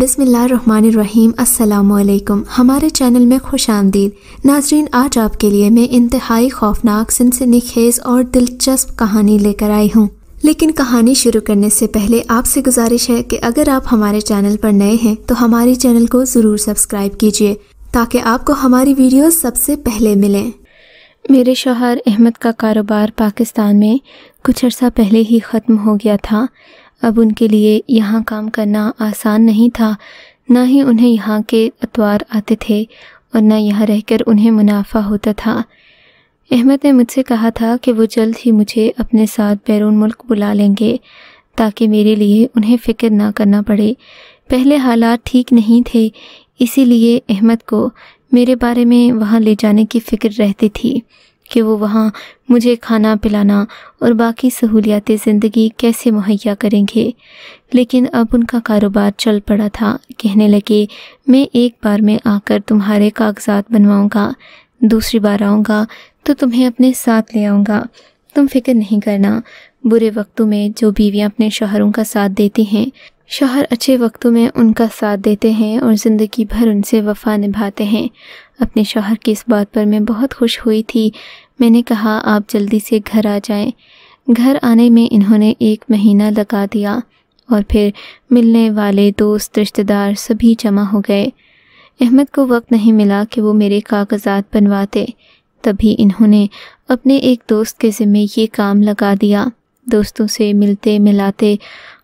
बिसमीम् अल्लाम हमारे चैनल में खुश आमदीद नाजरीन आज आपके लिए मैं इंतहाई खौफनाक सिनसनी खेज़ और दिलचस्प कहानी लेकर आई हूँ लेकिन कहानी शुरू करने से पहले आपसे गुजारिश है कि अगर आप हमारे चैनल पर नए हैं तो हमारे चैनल को ज़रूर सब्सक्राइब कीजिए ताकि आपको हमारी वीडियो सबसे पहले मिलें मेरे शोहर अहमद का कारोबार पाकिस्तान में कुछ अर्सा पहले ही ख़त्म हो गया था अब उनके लिए यहाँ काम करना आसान नहीं था ना ही उन्हें यहाँ के अतवार आते थे और ना यहाँ रहकर उन्हें मुनाफा होता था अहमद ने मुझसे कहा था कि वो जल्द ही मुझे अपने साथ बैरून मुल्क बुला लेंगे ताकि मेरे लिए उन्हें फ़िक्र ना करना पड़े पहले हालात ठीक नहीं थे इसीलिए अहमद को मेरे बारे में वहाँ ले जाने की फ़िक्र रहती थी कि वो वहाँ मुझे खाना पिलाना और बाकी सहूलियात ज़िंदगी कैसे मुहैया करेंगे लेकिन अब उनका कारोबार चल पड़ा था कहने लगे मैं एक बार में आकर तुम्हारे कागजात बनवाऊँगा दूसरी बार आऊँगा तो तुम्हें अपने साथ ले आऊँगा तुम फिक्र नहीं करना बुरे वक्तों में जो बीवियाँ अपने शोहरों का साथ देती हैं शोहर अच्छे वक्तों में उनका साथ देते हैं और ज़िंदगी भर उनसे वफा निभाते हैं अपने शोहर की इस बात पर मैं बहुत खुश हुई थी मैंने कहा आप जल्दी से घर आ जाएं। घर आने में इन्होंने एक महीना लगा दिया और फिर मिलने वाले दोस्त रिश्तेदार सभी जमा हो गए अहमद को वक्त नहीं मिला कि वो मेरे कागजात बनवाते तभी इन्होंने अपने एक दोस्त के ज़िम्मे ये काम लगा दिया दोस्तों से मिलते मिलाते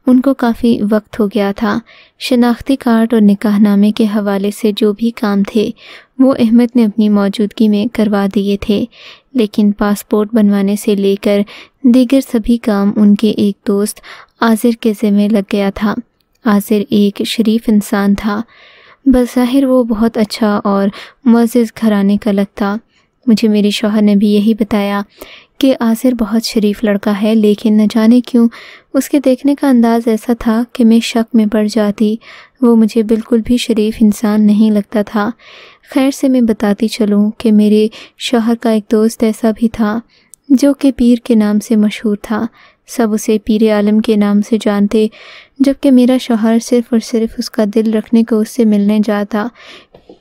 उनको काफ़ी वक्त हो गया था शनाख्ती कार्ड और निकाहनामे के हवाले से जो भी काम थे वो अहमद ने अपनी मौजूदगी में करवा दिए थे लेकिन पासपोर्ट बनवाने से लेकर दीगर सभी काम उनके एक दोस्त आजिर के ज़िम्मे लग गया था आजिर एक शरीफ इंसान था बज़ाहिर वो बहुत अच्छा और मज़ घराने का लगता मुझे मेरे शोहर ने भी यही बताया कि आसिर बहुत शरीफ लड़का है लेकिन न जाने क्यों उसके देखने का अंदाज़ ऐसा था कि मैं शक में पड़ जाती वो मुझे बिल्कुल भी शरीफ इंसान नहीं लगता था खैर से मैं बताती चलूँ कि मेरे शहर का एक दोस्त ऐसा भी था जो कि पीर के नाम से मशहूर था सब उसे पीर आलम के नाम से जानते जबकि मेरा शोहर सिर्फ़ और सिर्फ उसका दिल रखने को उससे मिलने जाता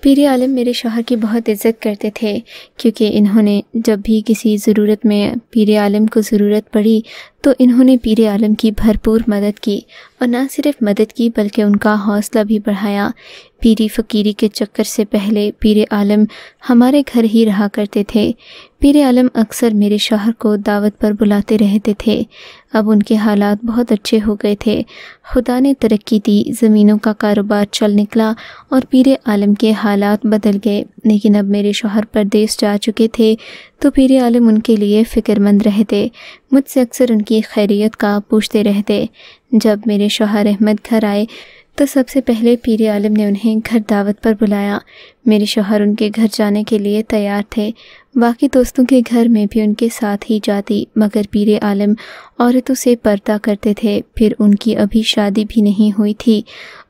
पीर आलम मेरे शोहर की बहुत इज़्ज़त करते थे क्योंकि इन्होंने जब भी किसी ज़रूरत में पीर आलम को ज़रूरत पड़ी तो इन्होंने पीर आलम की भरपूर मदद की और न सिर्फ मदद की बल्कि उनका हौसला भी बढ़ाया पीरी फ़कीरी के चक्कर से पहले पीर आलम हमारे घर ही रहा करते थे पीर आलम अक्सर मेरे शोहर को दावत पर बुलाते रहते थे अब उनके हालात बहुत अच्छे हो गए थे खुदा ने तरक्की दी ज़मीनों का कारोबार चल निकला और पीर आलम के हालात बदल गए लेकिन अब मेरे शोहर परदेश जा चुके थे तो पीर आलम उनके लिए फ़िक्रमंद रहते मुझसे अक्सर उनकी खैरियत का पूछते रहते जब मेरे शोहर अहमद घर आए तो सबसे पहले पीर आलम ने उन्हें घर दावत पर बुलाया मेरे शोहर उनके घर जाने के लिए तैयार थे बाकी दोस्तों के घर में भी उनके साथ ही जाती मगर पीर आलम औरतों से पर्दा करते थे फिर उनकी अभी शादी भी नहीं हुई थी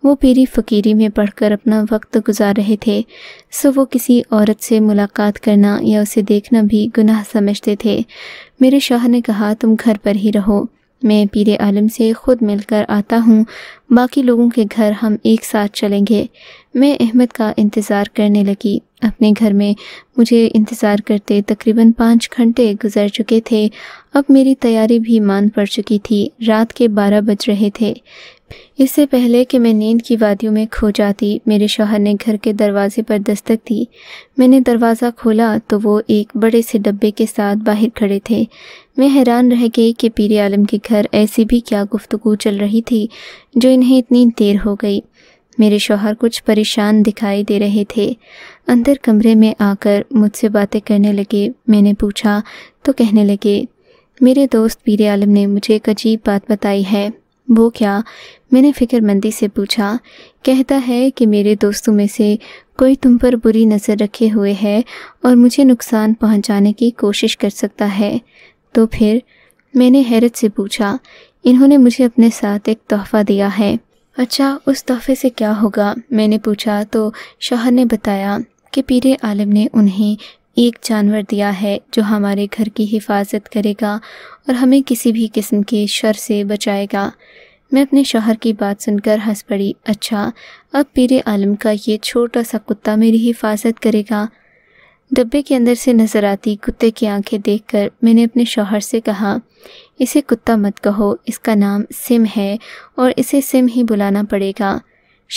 वो पीरी फ़कीरी में पढ़कर अपना वक्त गुजार रहे थे सो वो किसी औरत से मुलाकात करना या उसे देखना भी गुनाह समझते थे मेरे शाह ने कहा तुम घर पर ही रहो मैं पीर आलम से ख़ुद मिलकर आता हूँ बाकी लोगों के घर हम एक साथ चलेंगे मैं अहमद का इंतज़ार करने लगी अपने घर में मुझे इंतज़ार करते तकरीबन पाँच घंटे गुजर चुके थे अब मेरी तैयारी भी मान पड़ चुकी थी रात के बारह बज रहे थे इससे पहले कि मैं नींद की वादियों में खो जाती मेरे शोहर ने घर के दरवाजे पर दस्तक दी मैंने दरवाज़ा खोला तो वो एक बड़े से डब्बे के साथ बाहर खड़े थे मैं हैरान रह गई कि पीर आलम के घर ऐसी भी क्या गुफ्तगु चल रही थी जो इन्हें इतनी देर हो गई मेरे शोहर कुछ परेशान दिखाई दे रहे थे अंदर कमरे में आकर मुझसे बातें करने लगे मैंने पूछा तो कहने लगे मेरे दोस्त पीर आलम ने मुझे एक अजीब बात बताई है वो क्या मैंने फ़िक्रमंदी से पूछा कहता है कि मेरे दोस्तों में से कोई तुम पर बुरी नज़र रखे हुए है और मुझे नुकसान पहुंचाने की कोशिश कर सकता है तो फिर मैंने हैरत से पूछा इन्होंने मुझे अपने साथ एक तोहफ़ा दिया है अच्छा उस तोहफे से क्या होगा मैंने पूछा तो शोहर ने बताया कि पीरे आलम ने उन्हें एक जानवर दिया है जो हमारे घर की हिफाजत करेगा और हमें किसी भी किस्म के शर से बचाएगा मैं अपने शोहर की बात सुनकर हंस पड़ी अच्छा अब पीरे आलम का ये छोटा सा कुत्ता मेरी हिफाजत करेगा डब्बे के अंदर से नज़र आती कुत्ते की आंखें देखकर मैंने अपने शोहर से कहा इसे कुत्ता मत कहो इसका नाम सिम है और इसे सिम ही बुलाना पड़ेगा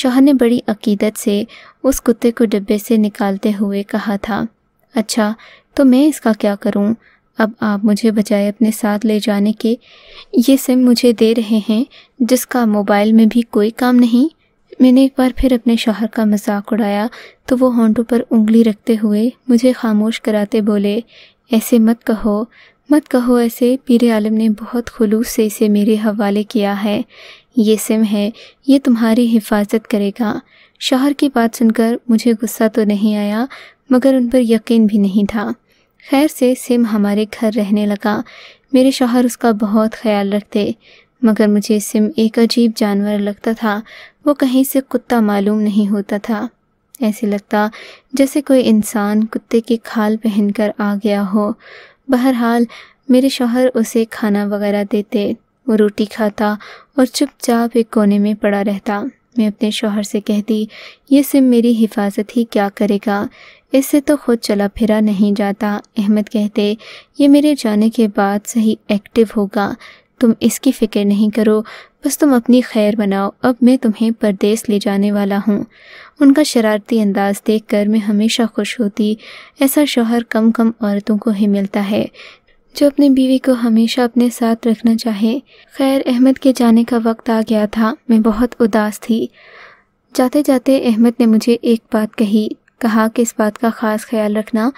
शोहर ने बड़ी अकीदत से उस कुत्ते को डब्बे से निकालते हुए कहा था अच्छा तो मैं इसका क्या करूं? अब आप मुझे बजाय अपने साथ ले जाने के ये सिम मुझे दे रहे हैं जिसका मोबाइल में भी कोई काम नहीं मैंने एक बार फिर अपने शोहर का मजाक उड़ाया तो वो होंटों पर उंगली रखते हुए मुझे खामोश कराते बोले ऐसे मत कहो मत कहो ऐसे पीर आलम ने बहुत खलूस से इसे मेरे हवाले किया है ये सिम है ये तुम्हारी हिफाजत करेगा शोहर की बात सुनकर मुझे गुस्सा तो नहीं आया मगर उन पर यकीन भी नहीं था खैर से सिम हमारे घर रहने लगा मेरे शोहर उसका बहुत ख्याल रखते मगर मुझे सिम एक अजीब जानवर लगता था वो कहीं से कुत्ता मालूम नहीं होता था ऐसे लगता जैसे कोई इंसान कुत्ते की खाल पहनकर आ गया हो बहरहाल मेरे शोहर उसे खाना वगैरह देते वो रोटी खाता और चुपचाप एक कोने में पड़ा रहता मैं अपने शोहर से कहती ये सिम मेरी हिफाजत ही क्या करेगा इससे तो खुद चला फिरा नहीं जाता अहमद कहते ये मेरे जाने के बाद सही एक्टिव होगा तुम इसकी फ़िक्र नहीं करो बस तुम अपनी खैर बनाओ अब मैं तुम्हें परदेस ले जाने वाला हूँ उनका शरारती अंदाज देख कर मैं हमेशा खुश होती ऐसा शोहर कम कम औरतों को ही मिलता है जो अपनी बीवी को हमेशा अपने साथ रखना चाहे खैर अहमद के जाने का वक्त आ गया था मैं बहुत उदास थी जाते जाते अहमद ने मुझे एक बात कही कहा कि इस बात का ख़ास ख्याल रखना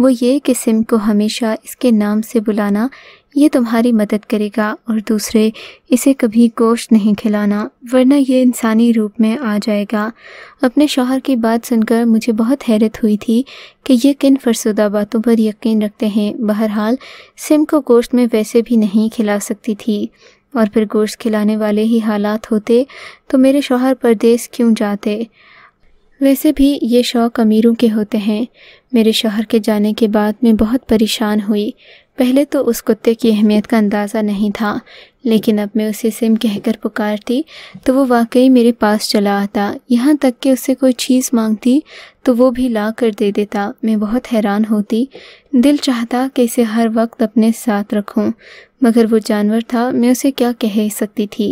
वो ये कि सिम को हमेशा इसके नाम से बुलाना ये तुम्हारी मदद करेगा और दूसरे इसे कभी गोश्त नहीं खिलाना वरना ये इंसानी रूप में आ जाएगा अपने शोहर की बात सुनकर मुझे बहुत हैरत हुई थी कि ये किन फरसुदा बातों पर यकीन रखते हैं बहरहाल सिम को गोश्त में वैसे भी नहीं खिला सकती थी और फिर गोश्त खिलाने वाले ही हालात होते तो मेरे शोहर परदेस क्यों जाते वैसे भी ये शौक़ अमीरों के होते हैं मेरे शोहर के जाने के बाद मैं बहुत परेशान हुई पहले तो उस कुत्ते की अहमियत का अंदाज़ा नहीं था लेकिन अब मैं उसे सिम कहकर पुकारती तो वो वाकई मेरे पास चला आता यहाँ तक कि उसे कोई चीज़ मांगती तो वो भी ला कर दे देता मैं बहुत हैरान होती दिल चाहता कि इसे हर वक्त अपने साथ रखूं मगर वो जानवर था मैं उसे क्या कह सकती थी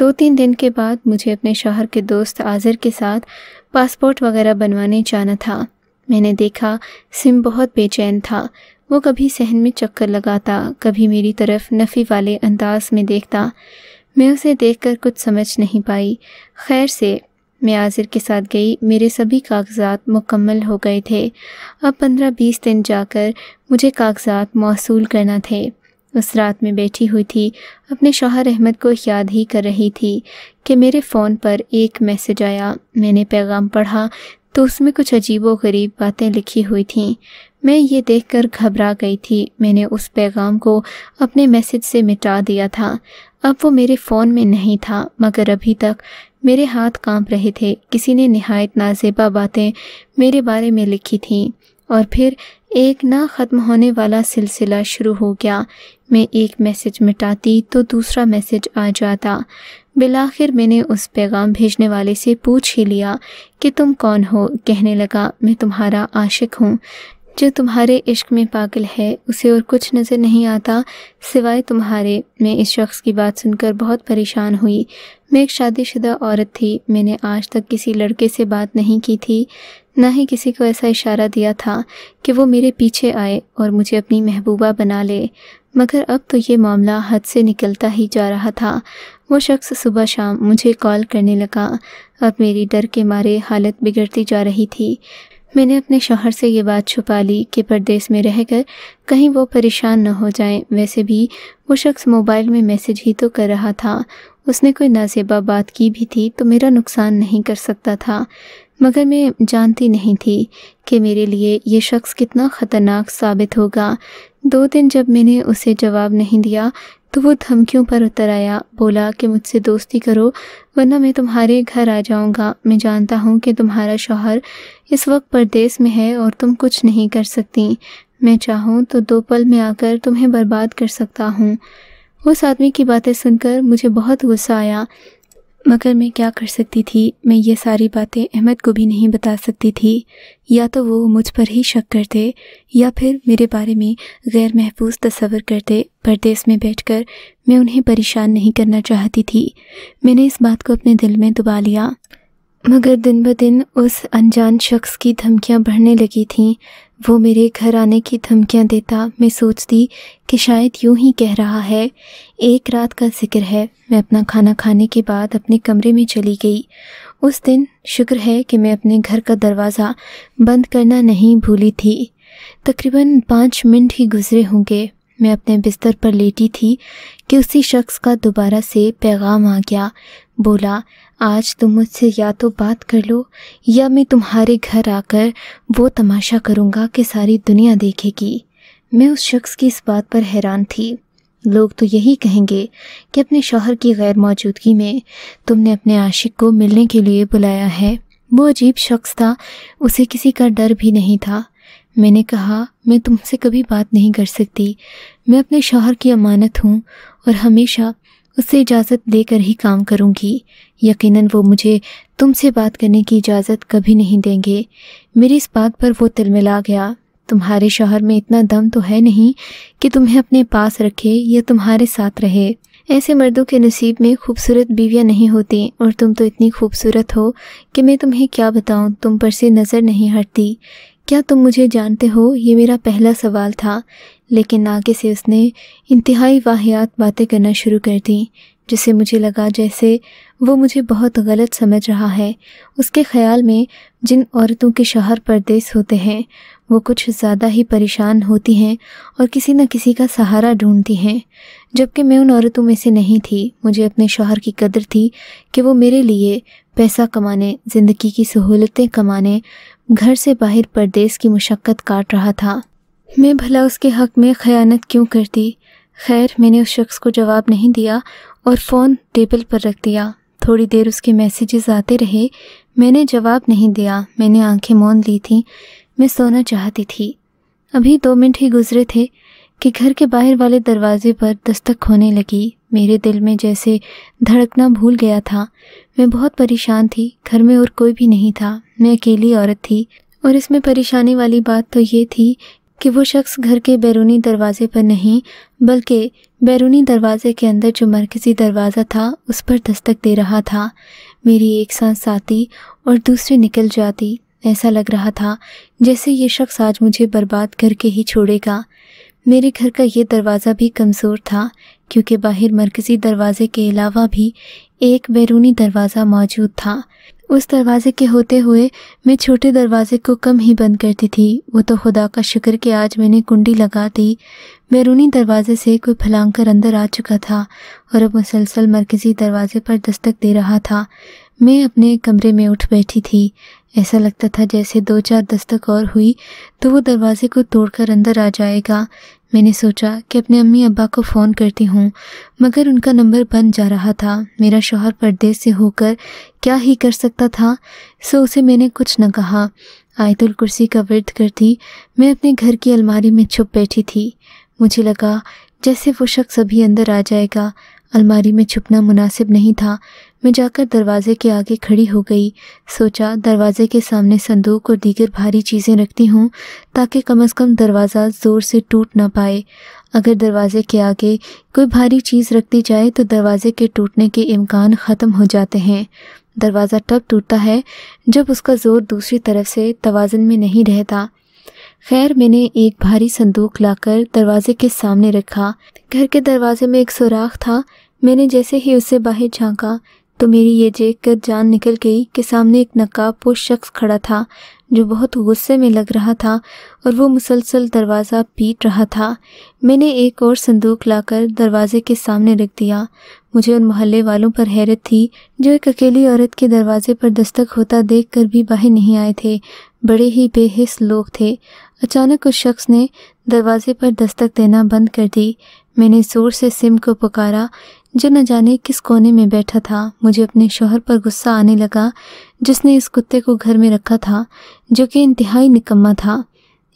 दो तीन दिन के बाद मुझे अपने शहर के दोस्त आज़र के साथ पासपोर्ट वगैरह बनवाने जाना था मैंने देखा सिम बहुत बेचैन था वो कभी सहन में चक्कर लगाता कभी मेरी तरफ नफ़ी वाले अंदाज में देखता मैं उसे देखकर कुछ समझ नहीं पाई खैर से मैं आजिर के साथ गई मेरे सभी कागजात मुकम्मल हो गए थे अब पंद्रह बीस दिन जाकर मुझे कागजात मौसू करना थे उस रात में बैठी हुई थी अपने शोहर अहमद को याद ही कर रही थी कि मेरे फ़ोन पर एक मैसेज आया मैंने पैगाम पढ़ा तो उसमें कुछ अजीब व गरीब बातें लिखी हुई थीं मैं ये देखकर घबरा गई थी मैंने उस पैगाम को अपने मैसेज से मिटा दिया था अब वो मेरे फ़ोन में नहीं था मगर अभी तक मेरे हाथ कांप रहे थे किसी ने नहायत नाजेबा बातें मेरे बारे में लिखी थीं और फिर एक ना ख़त्म होने वाला सिलसिला शुरू हो गया मैं एक मैसेज मिटाती तो दूसरा मैसेज आ जाता बिलाखिर मैंने उस पैगाम भेजने वाले से पूछ ही लिया कि तुम कौन हो कहने लगा मैं तुम्हारा आशिक हूँ जो तुम्हारे इश्क में पागल है उसे और कुछ नज़र नहीं आता सिवाय तुम्हारे मैं इस शख्स की बात सुनकर बहुत परेशान हुई मैं एक शादीशुदा औरत थी मैंने आज तक किसी लड़के से बात नहीं की थी ना ही किसी को ऐसा इशारा दिया था कि वो मेरे पीछे आए और मुझे अपनी महबूबा बना ले मगर अब तो ये मामला हद से निकलता ही जा रहा था वो शख्स सुबह शाम मुझे कॉल करने लगा अब मेरी डर के मारे हालत बिगड़ती जा रही थी मैंने अपने शोहर से ये बात छुपा ली कि परदेस में रहकर कहीं वो परेशान न हो जाए वैसे भी वो शख्स मोबाइल में मैसेज ही तो कर रहा था उसने कोई नाजेबा बात की भी थी तो मेरा नुकसान नहीं कर सकता था मगर मैं जानती नहीं थी कि मेरे लिए ये शख्स कितना ख़तरनाक साबित होगा दो दिन जब मैंने उसे जवाब नहीं दिया तो वो धमकियों पर उतर आया बोला कि मुझसे दोस्ती करो वरना मैं तुम्हारे घर आ जाऊंगा मैं जानता हूँ कि तुम्हारा शौहर इस वक्त परदेस में है और तुम कुछ नहीं कर सकती मैं चाहूँ तो दो पल में आकर तुम्हें बर्बाद कर सकता हूँ उस आदमी की बातें सुनकर मुझे बहुत गुस्सा आया मगर मैं क्या कर सकती थी मैं ये सारी बातें अहमद को भी नहीं बता सकती थी या तो वो मुझ पर ही शक करते या फिर मेरे बारे में गैर महफूज तस्वर करते परदेस में बैठकर मैं उन्हें परेशान नहीं करना चाहती थी मैंने इस बात को अपने दिल में दबा लिया मगर दिन ब दिन उस अनजान शख्स की धमकियां बढ़ने लगी थीं वो मेरे घर आने की धमकियां देता मैं सोचती कि शायद यूं ही कह रहा है एक रात का जिक्र है मैं अपना खाना खाने के बाद अपने कमरे में चली गई उस दिन शुक्र है कि मैं अपने घर का दरवाज़ा बंद करना नहीं भूली थी तकरीबन पाँच मिनट ही गुजरे होंगे मैं अपने बिस्तर पर लेटी थी कि उसी शख्स का दोबारा से पैगाम आ गया बोला आज तुम मुझसे या तो बात कर लो या मैं तुम्हारे घर आकर वो तमाशा करूँगा कि सारी दुनिया देखेगी मैं उस शख्स की इस बात पर हैरान थी लोग तो यही कहेंगे कि अपने शौहर की गैर मौजूदगी में तुमने अपने आशिक को मिलने के लिए बुलाया है वो अजीब शख्स था उसे किसी का डर भी नहीं था मैंने कहा मैं तुमसे कभी बात नहीं कर सकती मैं अपने शौहर की अमानत हूँ और हमेशा उससे इजाज़त देकर ही काम करूँगी यकीनन वो मुझे तुमसे बात करने की इजाज़त कभी नहीं देंगे मेरी इस बात पर वो तिलमिला गया तुम्हारे शहर में इतना दम तो है नहीं कि तुम्हें अपने पास रखे या तुम्हारे साथ रहे ऐसे मर्दों के नसीब में खूबसूरत बीवियाँ नहीं होती और तुम तो इतनी खूबसूरत हो कि मैं तुम्हें क्या बताऊँ तुम पर से नज़र नहीं हटती क्या तुम मुझे जानते हो ये मेरा पहला सवाल था लेकिन आगे से उसने इंतहाई वाहियात बातें करना शुरू कर दी जिसे मुझे लगा जैसे वो मुझे बहुत गलत समझ रहा है उसके ख्याल में जिन औरतों के शहर परदेस होते हैं वो कुछ ज़्यादा ही परेशान होती हैं और किसी न किसी का सहारा ढूंढती हैं जबकि मैं उन औरतों में से नहीं थी मुझे अपने शोहर की कदर थी कि वो मेरे लिए पैसा कमाने ज़िंदगी की सहूलतें कमाने घर से बाहर परदेस की मशक्क़त काट रहा था मैं भला उसके हक में खयानत क्यों करती खैर मैंने उस शख्स को जवाब नहीं दिया और फ़ोन टेबल पर रख दिया थोड़ी देर उसके मैसेजेस आते रहे मैंने जवाब नहीं दिया मैंने आंखें मोन ली थी मैं सोना चाहती थी अभी दो मिनट ही गुजरे थे कि घर के बाहर वाले दरवाजे पर दस्तक होने लगी मेरे दिल में जैसे धड़कना भूल गया था मैं बहुत परेशान थी घर में और कोई भी नहीं था मैं अकेली औरत थी और इसमें परेशानी वाली बात तो ये थी कि वो शख्स घर के बैरूनी दरवाजे पर नहीं बल्कि बैरूनी दरवाजे के अंदर जो मरकज़ी दरवाज़ा था उस पर दस्तक दे रहा था मेरी एक सांस आती और दूसरी निकल जाती ऐसा लग रहा था जैसे ये शख्स आज मुझे बर्बाद करके ही छोड़ेगा मेरे घर का ये दरवाज़ा भी कमज़ोर था क्योंकि बाहर मरकज़ी दरवाज़े के अलावा भी एक बैरूनी दरवाज़ा मौजूद था उस दरवाजे के होते हुए मैं छोटे दरवाजे को कम ही बंद करती थी वो तो खुदा का शुक्र कि आज मैंने कुंडी लगा दी बैरूनी दरवाजे से कोई फलांग कर अंदर आ चुका था और अब मुसलसल मरकज़ी दरवाजे पर दस्तक दे रहा था मैं अपने कमरे में उठ बैठी थी ऐसा लगता था जैसे दो चार दस्तक और हुई तो वो दरवाज़े को तोड़कर अंदर आ जाएगा मैंने सोचा कि अपने अम्मी अब्बा को फ़ोन करती हूँ मगर उनका नंबर बन जा रहा था मेरा शोहर परदेश से होकर क्या ही कर सकता था सो उसे मैंने कुछ न कहा आयतुल कुर्सी का वर्द करती मैं अपने घर की अलमारी में छुप बैठी थी मुझे लगा जैसे वो शख्स अभी अंदर आ जाएगा अलमारी में छुपना मुनासिब नहीं था मैं जाकर दरवाजे के आगे खड़ी हो गई सोचा दरवाजे के सामने संदूक और दीगर भारी चीज़ें रखती हूँ ताकि कम अज़ कम दरवाज़ा ज़ोर से टूट ना पाए अगर दरवाजे के आगे कोई भारी चीज़ रखती जाए तो दरवाजे के टूटने के इम्कान ख़त्म हो जाते हैं दरवाज़ा तब टूटता है जब उसका ज़ोर दूसरी तरफ से तोज़न में नहीं रहता खैर मैंने एक भारी संदूक लाकर दरवाजे के सामने रखा घर के दरवाजे में एक सुराख था मैंने जैसे ही उससे बाहर झांका तो मेरी ये देख कर जान निकल गई कि सामने एक नकाब पोश शख्स खड़ा था जो बहुत गुस्से में लग रहा था और वो मुसलसल दरवाज़ा पीट रहा था मैंने एक और संदूक लाकर दरवाज़े के सामने रख दिया मुझे उन मोहल्ले वालों पर हैरत थी जो एक अकेली औरत के दरवाज़े पर दस्तक होता देख कर भी बाहर नहीं आए थे बड़े ही बेहिस लोग थे अचानक उस शख्स ने दरवाज़े पर दस्तक देना बंद कर दी मैंने ज़ोर से सिम को पुकारा जो न जाने किस कोने में बैठा था मुझे अपने शोहर पर गुस्सा आने लगा जिसने इस कुत्ते को घर में रखा था जो कि इंतहाई निकम्मा था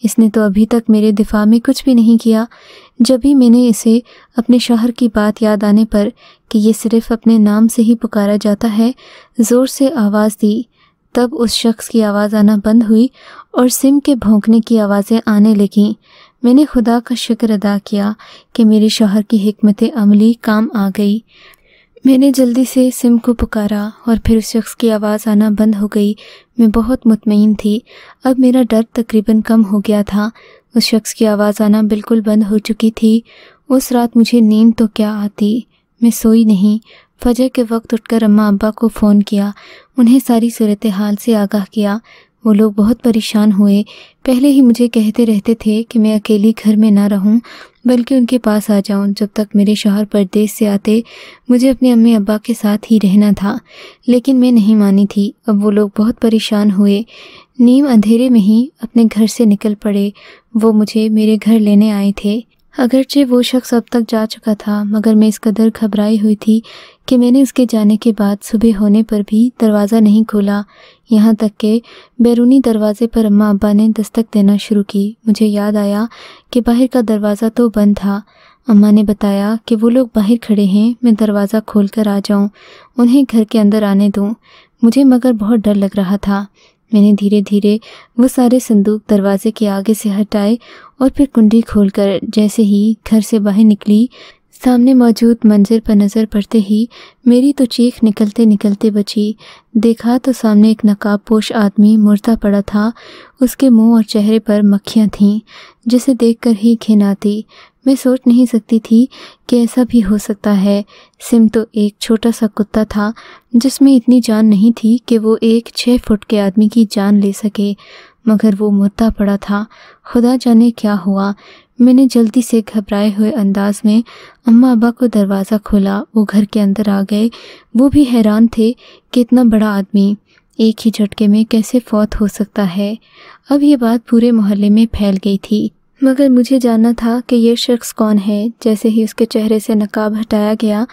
इसने तो अभी तक मेरे दिफा में कुछ भी नहीं किया जब ही मैंने इसे अपने शोहर की बात याद आने पर कि ये सिर्फ अपने नाम से ही पुकारा जाता है ज़ोर से आवाज़ दी तब उस शख्स की आवाज़ आना बंद हुई और सिम के भोंकने की आवाज़ें आने लगीं मैंने खुदा का शुक्र अदा किया कि मेरे शोहर की हमत अमली काम आ गई मैंने जल्दी से सिम को पुकारा और फिर उस शख्स की आवाज़ आना बंद हो गई मैं बहुत मुतमिन थी अब मेरा डर तकरीबन कम हो गया था उस शख्स की आवाज़ आना बिल्कुल बंद हो चुकी थी उस रात मुझे नींद तो क्या आती मैं सोई नहीं फजर के वक्त उठकर अम्मा अब्बा को फ़ोन किया उन्हें सारी सूरत हाल से आगाह किया वो लोग बहुत परेशान हुए पहले ही मुझे कहते रहते थे कि मैं अकेली घर में ना रहूं बल्कि उनके पास आ जाऊं जब तक मेरे शोहर परदेश से आते मुझे अपने अम्मी अब्बा के साथ ही रहना था लेकिन मैं नहीं मानी थी अब वो लोग बहुत परेशान हुए नीम अंधेरे में ही अपने घर से निकल पड़े वो मुझे मेरे घर लेने आए थे अगरचे वो शख्स अब तक जा चुका था मगर मैं इस कदर घबराई हुई थी कि मैंने उसके जाने के बाद सुबह होने पर भी दरवाज़ा नहीं खोला यहाँ तक कि बैरूनी दरवाजे पर अम्मा अब्बा ने दस्तक देना शुरू की मुझे याद आया कि बाहर का दरवाज़ा तो बंद था अम्मा ने बताया कि वो लोग बाहर खड़े हैं मैं दरवाज़ा खोल कर आ जाऊँ उन्हें घर के अंदर आने दूँ मुझे मगर बहुत डर लग रहा था मैंने धीरे धीरे वो सारे संदूक दरवाजे के आगे से हटाए और फिर कुंडी खोलकर जैसे ही घर से बाहर निकली सामने मौजूद मंजर पर नज़र पड़ते ही मेरी तो चीख निकलते निकलते बची देखा तो सामने एक नकाबपोश आदमी मुर्दा पड़ा था उसके मुंह और चेहरे पर मक्खियां थीं जिसे देखकर ही घिन आती मैं सोच नहीं सकती थी कि ऐसा भी हो सकता है सिम तो एक छोटा सा कुत्ता था जिसमें इतनी जान नहीं थी कि वो एक छः फुट के आदमी की जान ले सके मगर वो मुर्दा पड़ा था खुदा जाने क्या हुआ मैंने जल्दी से घबराए हुए अंदाज में अम्मा अबा को दरवाज़ा खोला वो घर के अंदर आ गए वो भी हैरान थे कि इतना बड़ा आदमी एक ही झटके में कैसे फौत हो सकता है अब ये बात पूरे मोहल्ले में फैल गई थी मगर मुझे जानना था कि यह शख्स कौन है जैसे ही उसके चेहरे से नकाब हटाया गया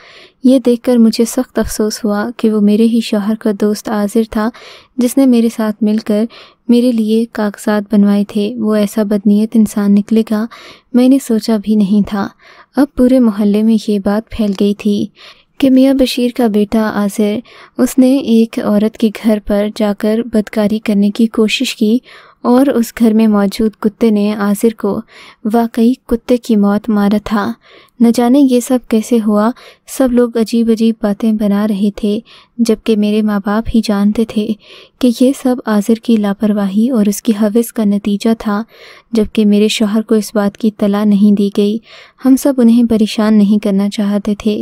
ये देखकर मुझे सख्त अफसोस हुआ कि वो मेरे ही शोहर का दोस्त आजिर था जिसने मेरे साथ मिलकर मेरे लिए कागजात बनवाए थे वो ऐसा बदनीयत इंसान निकलेगा मैंने सोचा भी नहीं था अब पूरे मोहल्ले में ये बात फैल गई थी कि मियाँ बशीर का बेटा आज़िर उसने एक औरत के घर पर जाकर बदकारी करने की कोशिश की और उस घर में मौजूद कुत्ते ने आसिर को वाकई कुत्ते की मौत मारा था न जाने ये सब कैसे हुआ सब लोग अजीब अजीब बातें बना रहे थे जबकि मेरे माँ बाप ही जानते थे कि यह सब आसिर की लापरवाही और उसकी हविस का नतीजा था जबकि मेरे शोहर को इस बात की तला नहीं दी गई हम सब उन्हें परेशान नहीं करना चाहते थे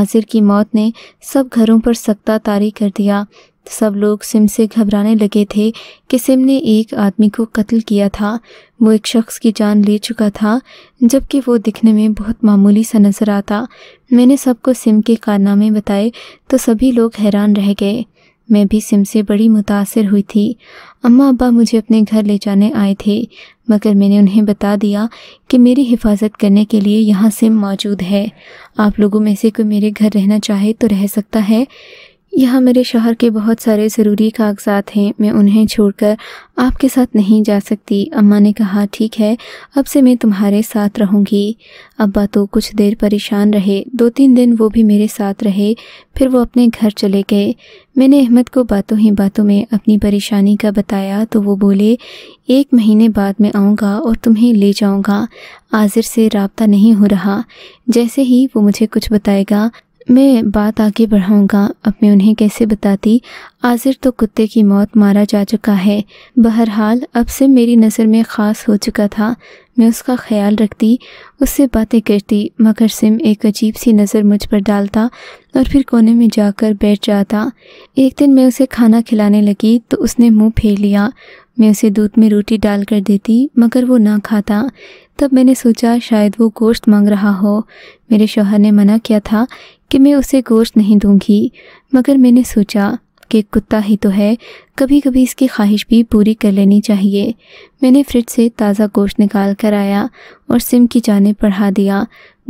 आसिर की मौत ने सब घरों पर सख्ता तारी कर दिया सब लोग सिम से घबराने लगे थे कि सिम ने एक आदमी को कत्ल किया था वो एक शख्स की जान ले चुका था जबकि वो दिखने में बहुत मामूली सा नज़र आता मैंने सबको सिम के कारनामे बताए तो सभी लोग हैरान रह गए मैं भी सिम से बड़ी मुतासर हुई थी अम्मा अब्बा मुझे अपने घर ले जाने आए थे मगर मैंने उन्हें बता दिया कि मेरी हिफाजत करने के लिए यहाँ सिम मौजूद है आप लोगों में से कोई मेरे घर रहना चाहे तो रह सकता है यहाँ मेरे शहर के बहुत सारे ज़रूरी कागजात हैं मैं उन्हें छोड़कर आपके साथ नहीं जा सकती अम्मा ने कहा ठीक है अब से मैं तुम्हारे साथ रहूँगी अब्बा तो कुछ देर परेशान रहे दो तीन दिन वो भी मेरे साथ रहे फिर वो अपने घर चले गए मैंने अहमद को बातों ही बातों में अपनी परेशानी का बताया तो वो बोले एक महीने बाद मैं आऊँगा और तुम्हें ले जाऊँगा आजिर से रबता नहीं हो रहा जैसे ही वो मुझे कुछ बताएगा मैं बात आगे बढ़ाऊंगा अब मैं उन्हें कैसे बताती आजिर तो कुत्ते की मौत मारा जा चुका है बहरहाल अब से मेरी नज़र में ख़ास हो चुका था मैं उसका ख्याल रखती उससे बातें करती मगर सिम एक अजीब सी नज़र मुझ पर डालता और फिर कोने में जाकर बैठ जाता एक दिन मैं उसे खाना खिलाने लगी तो उसने मुँह फेर लिया मैं उसे दूध में रोटी डाल कर देती मगर वो ना खाता तब मैंने सोचा शायद वो गोश्त मांग रहा हो मेरे शोहर ने मना किया था कि मैं उसे गोश्त नहीं दूंगी मगर मैंने सोचा कि कुत्ता ही तो है कभी कभी इसकी ख्वाहिश भी पूरी कर लेनी चाहिए मैंने फ्रिज से ताज़ा गोश्त निकाल कर आया और सिम की जाने पढ़ा दिया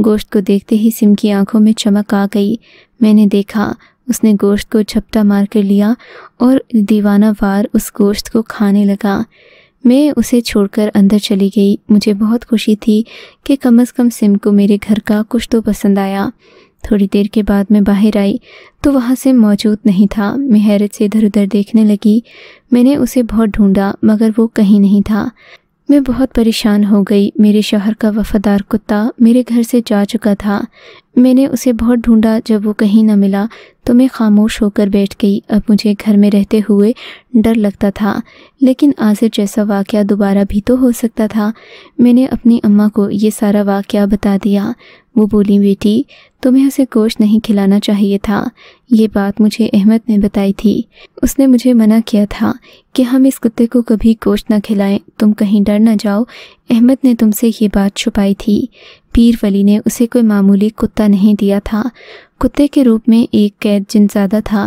गोश्त को देखते ही सिम की आंखों में चमक आ गई मैंने देखा उसने गोश्त को झपटा मार कर लिया और दीवाना वार उस गोश्त को खाने लगा मैं उसे छोड़कर अंदर चली गई मुझे बहुत खुशी थी कि कम अज़ कम सिम को मेरे घर का कुछ तो पसंद आया थोड़ी देर के बाद मैं बाहर आई तो वहाँ से मौजूद नहीं था मैं हैरत से इधर उधर देखने लगी मैंने उसे बहुत ढूंढा मगर वो कहीं नहीं था मैं बहुत परेशान हो गई मेरे शहर का वफादार कुत्ता मेरे घर से जा चुका था मैंने उसे बहुत ढूंढा जब वो कहीं न मिला तो मैं खामोश होकर बैठ गई अब मुझे घर में रहते हुए डर लगता था लेकिन आसिर जैसा वाक़ दोबारा भी तो हो सकता था मैंने अपनी अम्मा को ये सारा वाक़ बता दिया वो बोली बेटी तुम्हें उसे गोश्त नहीं खिलाना चाहिए था ये बात मुझे अहमद ने बताई थी उसने मुझे मना किया था कि हम इस कुत्ते को कभी गोश्त न खिलाएं तुम कहीं डर ना जाओ अहमद ने तुमसे ये बात छुपाई थी पीर वली ने उसे कोई मामूली कुत्ता नहीं दिया था कुत्ते के रूप में एक कैद जिनजादा था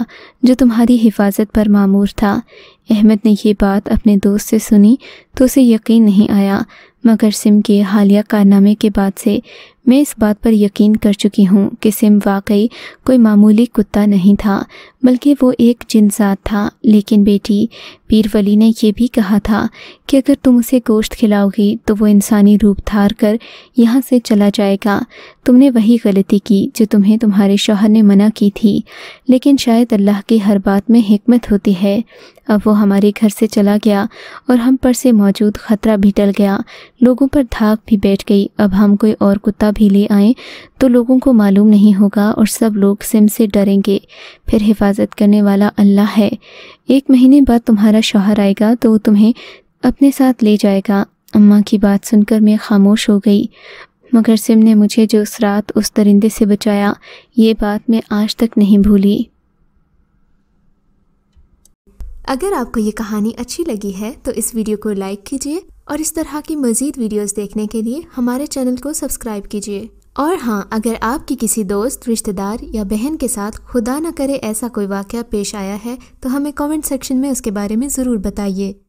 जो तुम्हारी हिफाजत पर मामूर था अहमद ने यह बात अपने दोस्त से सुनी तो उसे यकीन नहीं आया मगर सिम के हालिया कारनामे के बाद से मैं इस बात पर यकीन कर चुकी हूँ कि सिम वाकई कोई मामूली कुत्ता नहीं था बल्कि वो एक जिनसात था लेकिन बेटी पीर वली ने यह भी कहा था कि अगर तुम उसे गोश्त खिलाओगी तो वो इंसानी रूप धार कर यहाँ से चला जाएगा तुमने वही गलती की जो तुम्हें तुम्हारे शोहर ने मना की थी लेकिन शायद अल्लाह की हर बात में हमत होती है अब वो हमारे घर से चला गया और हम पर से मौजूद ख़तरा भी टल गया लोगों पर धाक भी बैठ गई अब हम कोई और कुत्ता भी ले आए तो लोगों को मालूम नहीं होगा और सब लोग सिम से डरेंगे फिर हिफाजत करने वाला अल्लाह है एक महीने बाद तुम्हारा शोहर आएगा तो तुम्हें अपने साथ ले जाएगा अम्मा की बात सुनकर मैं खामोश हो गई मगर सिम ने मुझे जो उस रात उस दरिंदे से बचाया ये बात मैं आज तक नहीं भूली अगर आपको ये कहानी अच्छी लगी है तो इस वीडियो को लाइक कीजिए और इस तरह की मज़ीद वीडियोस देखने के लिए हमारे चैनल को सब्सक्राइब कीजिए और हाँ अगर आपकी किसी दोस्त रिश्तेदार या बहन के साथ खुदा न करे ऐसा कोई वाक़ पेश आया है तो हमें कमेंट सेक्शन में उसके बारे में ज़रूर बताइए